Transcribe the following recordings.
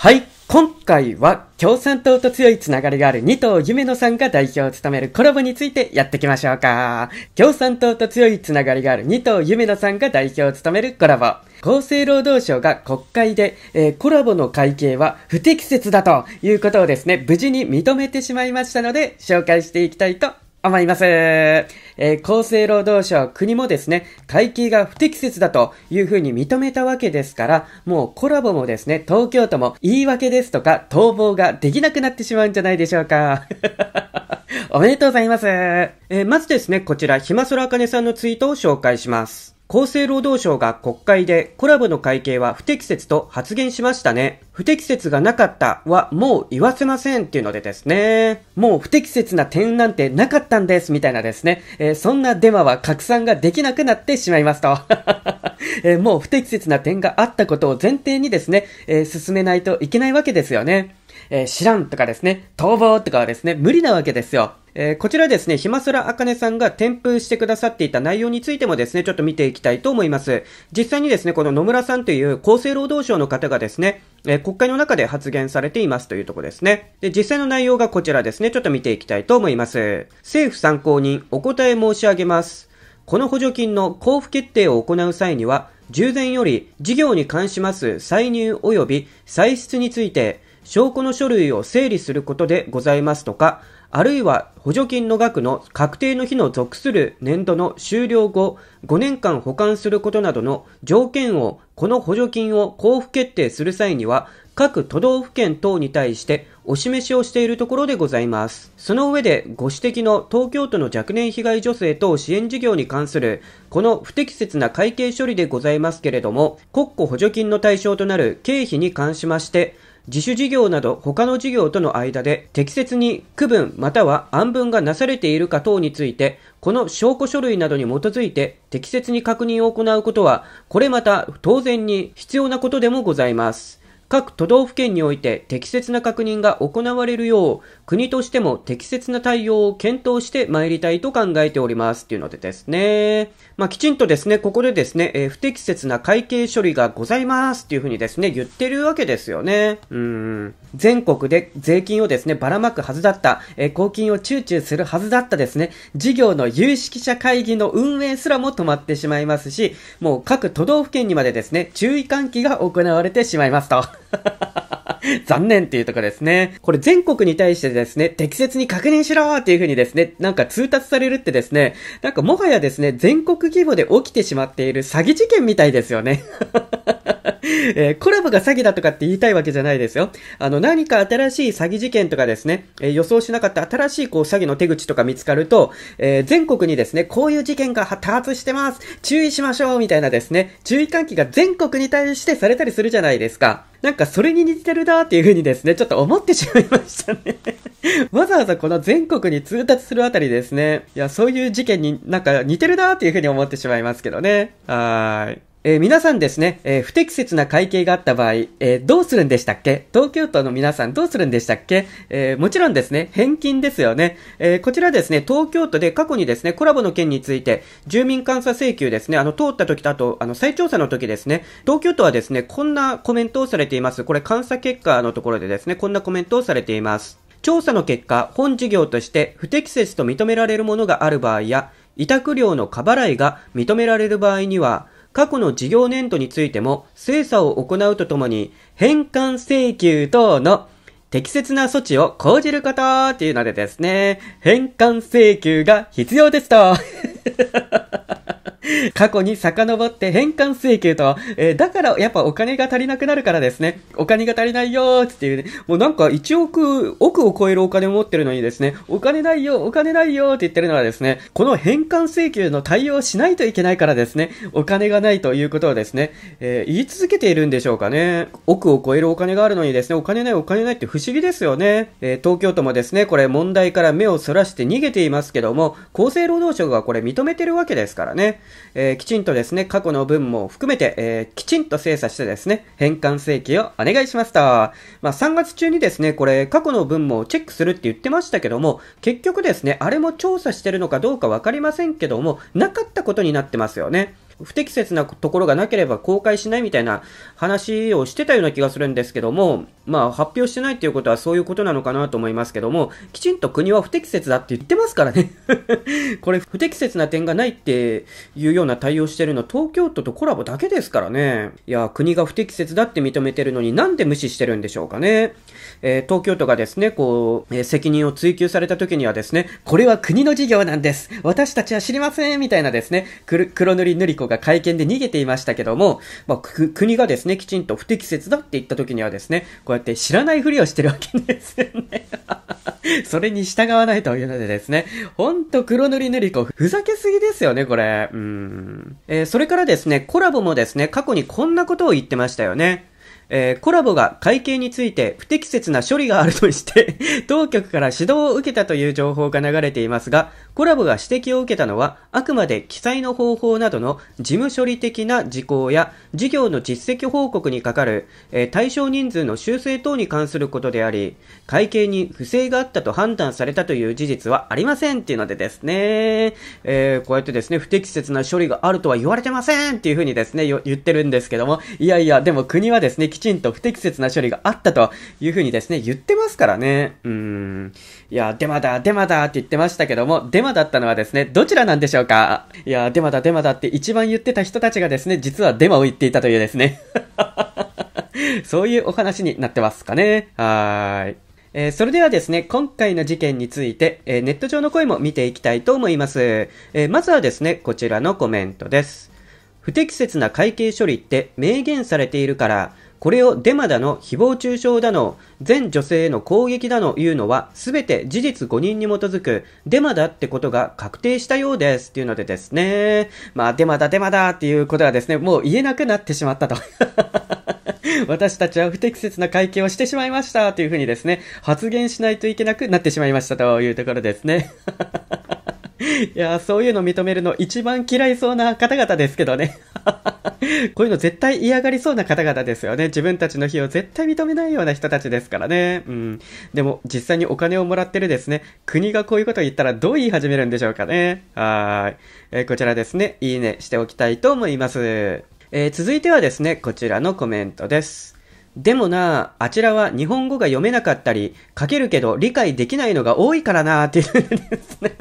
はい。今回は共産党と強いつながりがある二党夢野さんが代表を務めるコラボについてやっていきましょうか。共産党と強いつながりがある二党夢野さんが代表を務めるコラボ。厚生労働省が国会で、えー、コラボの会計は不適切だということをですね、無事に認めてしまいましたので紹介していきたいと思います。えー、厚生労働省、国もですね、会計が不適切だというふうに認めたわけですから、もうコラボもですね、東京都も言い訳ですとか、逃亡ができなくなってしまうんじゃないでしょうか。おめでとうございます。えー、まずですね、こちら、ひまそらあかねさんのツイートを紹介します。厚生労働省が国会でコラボの会計は不適切と発言しましたね。不適切がなかったはもう言わせませんっていうのでですね、もう不適切な点なんてなかったんですみたいなですね、えー、そんなデマは拡散ができなくなってしまいますと。えー、もう不適切な点があったことを前提にですね、えー、進めないといけないわけですよね。え知らんとかですね、逃亡とかはですね、無理なわけですよ。えー、こちらですね、ひまそらあかねさんが添付してくださっていた内容についてもですね、ちょっと見ていきたいと思います。実際にですね、この野村さんという厚生労働省の方がですね、えー、国会の中で発言されていますというとこですね。で、実際の内容がこちらですね、ちょっと見ていきたいと思います。政府参考人、お答え申し上げます。この補助金の交付決定を行う際には、従前より事業に関します歳入及び歳出について、証拠の書類を整理することでございますとか、あるいは補助金の額の確定の日の属する年度の終了後5年間保管することなどの条件をこの補助金を交付決定する際には各都道府県等に対してお示しをしているところでございます。その上で、ご指摘の東京都の若年被害女性等支援事業に関する、この不適切な会計処理でございますけれども、国庫補助金の対象となる経費に関しまして、自主事業など他の事業との間で適切に区分または案分がなされているか等について、この証拠書類などに基づいて適切に確認を行うことは、これまた当然に必要なことでもございます。各都道府県において適切な確認が行われるよう、国としても適切な対応を検討して参りたいと考えておりますっていうのでですね。まあ、きちんとですね、ここでですね、えー、不適切な会計処理がございますっていうふうにですね、言ってるわけですよね。うん。全国で税金をですね、ばらまくはずだった、えー、公金を躊躇するはずだったですね、事業の有識者会議の運営すらも止まってしまいますし、もう各都道府県にまでですね、注意喚起が行われてしまいますと。残念っていうとこですね。これ全国に対してですね、適切に確認しろっていうふうにですね、なんか通達されるってですね、なんかもはやですね、全国規模で起きてしまっている詐欺事件みたいですよね。えー、コラボが詐欺だとかって言いたいわけじゃないですよ。あの、何か新しい詐欺事件とかですね、えー、予想しなかった新しいこう詐欺の手口とか見つかると、えー、全国にですね、こういう事件が多発してます。注意しましょうみたいなですね、注意喚起が全国に対してされたりするじゃないですか。なんかそれに似てるなっていう風にですね、ちょっと思ってしまいましたね わざわざこの全国に通達するあたりですね。いや、そういう事件になんか似てるなっていう風に思ってしまいますけどね。はーい。えー、皆さんですね、えー、不適切な会計があった場合、えー、どうするんでしたっけ東京都の皆さんどうするんでしたっけ、えもちろんですね、返金ですよね。えこちらですね、東京都で過去にですね、コラボの件について、住民監査請求ですね、あの、通った時とあと、あの、再調査の時ですね、東京都はですね、こんなコメントをされています。これ、監査結果のところでですね、こんなコメントをされています。調査の結果、本事業として不適切と認められるものがある場合や、委託料の過払いが認められる場合には、過去の事業年度についても精査を行うとともに、返還請求等の適切な措置を講じることっていうのでですね、返還請求が必要ですと 過去に遡って返還請求と、えー、だからやっぱお金が足りなくなるからですね、お金が足りないよーっていうね、もうなんか1億、億を超えるお金を持ってるのにですね、お金ないよ、お金ないよって言ってるのはですね、この返還請求の対応しないといけないからですね、お金がないということをですね、えー、言い続けているんでしょうかね。億を超えるお金があるのにですね、お金ないお金ないって不思議ですよね。えー、東京都もですね、これ問題から目をそらして逃げていますけども、厚生労働省がこれ認めてるわけですからね。えー、きちんとですね、過去の分も含めて、えー、きちんと精査してですね、返還請求をお願いしました。まあ、3月中にですね、これ、過去の分もチェックするって言ってましたけども、結局ですね、あれも調査してるのかどうかわかりませんけども、なかったことになってますよね。不適切なところがなければ公開しないみたいな話をしてたような気がするんですけども、まあ発表してないっていうことはそういうことなのかなと思いますけども、きちんと国は不適切だって言ってますからね これ不適切な点がないっていうような対応してるの東京都とコラボだけですからね。いや、国が不適切だって認めてるのになんで無視してるんでしょうかね。えー、東京都がですね、こう、えー、責任を追及された時にはですね、これは国の事業なんです。私たちは知りませんみたいなですね、黒塗り塗り子が会見で逃げていましたけども、まあ、国がですね、きちんと不適切だって言った時にはですね、こうやって知らないふりをしてるわけですよね。それに従わないというのでですね、ほんと黒塗り塗り子、ふざけすぎですよね、これ。うん。えー、それからですね、コラボもですね、過去にこんなことを言ってましたよね。えー、コラボが会計について不適切な処理があるとして、当局から指導を受けたという情報が流れていますが、コラボが指摘を受けたのは、あくまで記載の方法などの事務処理的な事項や、事業の実績報告にかかる、えー、対象人数の修正等に関することであり、会計に不正があったと判断されたという事実はありませんっていうのでですね、えー、こうやってですね、不適切な処理があるとは言われてませんっていうふうにですね、言ってるんですけども、いやいや、でも国はですね、きちんと不適切な処理があったというふうにですね、言ってますからね。うん。いや、デマだ、デマだって言ってましたけども、デママだったのはですね、どちらなんでしょうかいや、デマだデマだって一番言ってた人たちがですね、実はデマを言っていたというですね。そういうお話になってますかね。はーい。えー、それではですね、今回の事件について、えー、ネット上の声も見ていきたいと思います。えー、まずはですね、こちらのコメントです。不適切な会計処理って明言されているから、これをデマだの、誹謗中傷だの、全女性への攻撃だのいうのは、すべて事実誤認に基づく、デマだってことが確定したようですっていうのでですね、まあ、デマだデマだっていうことはですね、もう言えなくなってしまったと。私たちは不適切な会見をしてしまいましたというふうにですね、発言しないといけなくなってしまいましたというところですね。いや、そういうの認めるの一番嫌いそうな方々ですけどね。こういうの絶対嫌がりそうな方々ですよね。自分たちの非を絶対認めないような人たちですからね。うん。でも、実際にお金をもらってるですね、国がこういうことを言ったらどう言い始めるんでしょうかね。はい。えー、こちらですね、いいねしておきたいと思います。えー、続いてはですね、こちらのコメントです。でもなあ、あちらは日本語が読めなかったり、書けるけど理解できないのが多いからなあっていうですね。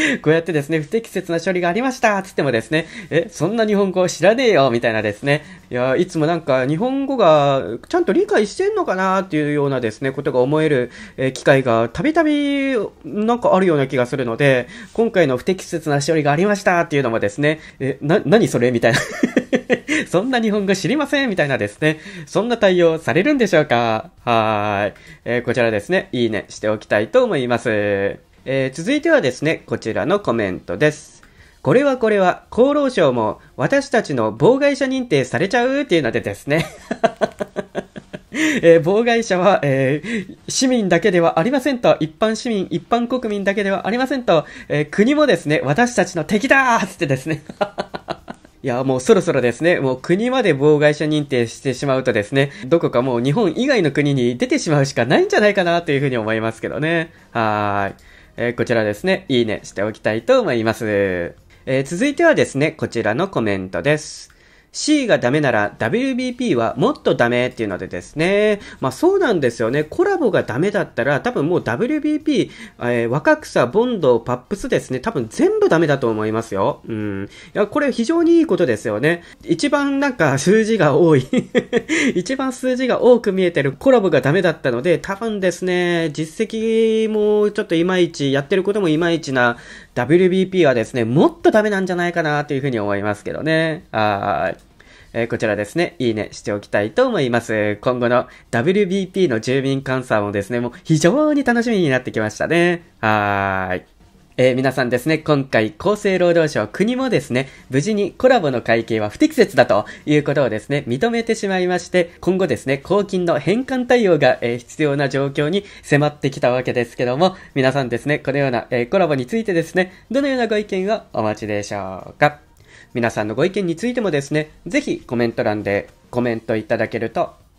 こうやってですね、不適切な処理がありましたつってもですね、え、そんな日本語知らねえよみたいなですね、いや、いつもなんか日本語がちゃんと理解してんのかなっていうようなですね、ことが思える、え機会がたびたびなんかあるような気がするので、今回の不適切な処理がありましたっていうのもですね、え、な、何それみたいな そんな日本語知りませんみたいなですね。そんな対応されるんでしょうかはい。えー、こちらですね、いいねしておきたいと思います。えー、続いてはですね、こちらのコメントです。これはこれは、厚労省も私たちの妨害者認定されちゃうっていうのでですね。えー、妨害者は、えー、市民だけではありませんと、一般市民、一般国民だけではありませんと、えー、国もですね、私たちの敵だーってですね。いや、もうそろそろですね、もう国まで妨害者認定してしまうとですね、どこかもう日本以外の国に出てしまうしかないんじゃないかなというふうに思いますけどね。はーい。えー、こちらですね、いいねしておきたいと思います。えー、続いてはですね、こちらのコメントです。C がダメなら WBP はもっとダメっていうのでですね、まあそうなんですよね。コラボがダメだったら多分もう WBP、えー、若草、ボンド、パップスですね、多分全部ダメだと思いますよ。うん。いや、これ非常にいいことですよね。一番なんか数字が多い 一番数字が多く見えてるコラボがダメだったので、多分ですね、実績もちょっといまいち、やってることもいまいちな、WBP はですね、もっとダメなんじゃないかなというふうに思いますけどね。はい。えー、こちらですね、いいねしておきたいと思います。今後の WBP の住民監査もですね、もう非常に楽しみになってきましたね。はい。えー、皆さんですね、今回厚生労働省国もですね、無事にコラボの会計は不適切だということをですね、認めてしまいまして、今後ですね、公金の返還対応が、えー、必要な状況に迫ってきたわけですけども、皆さんですね、このような、えー、コラボについてですね、どのようなご意見をお持ちでしょうか。皆さんのご意見についてもですね、ぜひコメント欄でコメントいただけると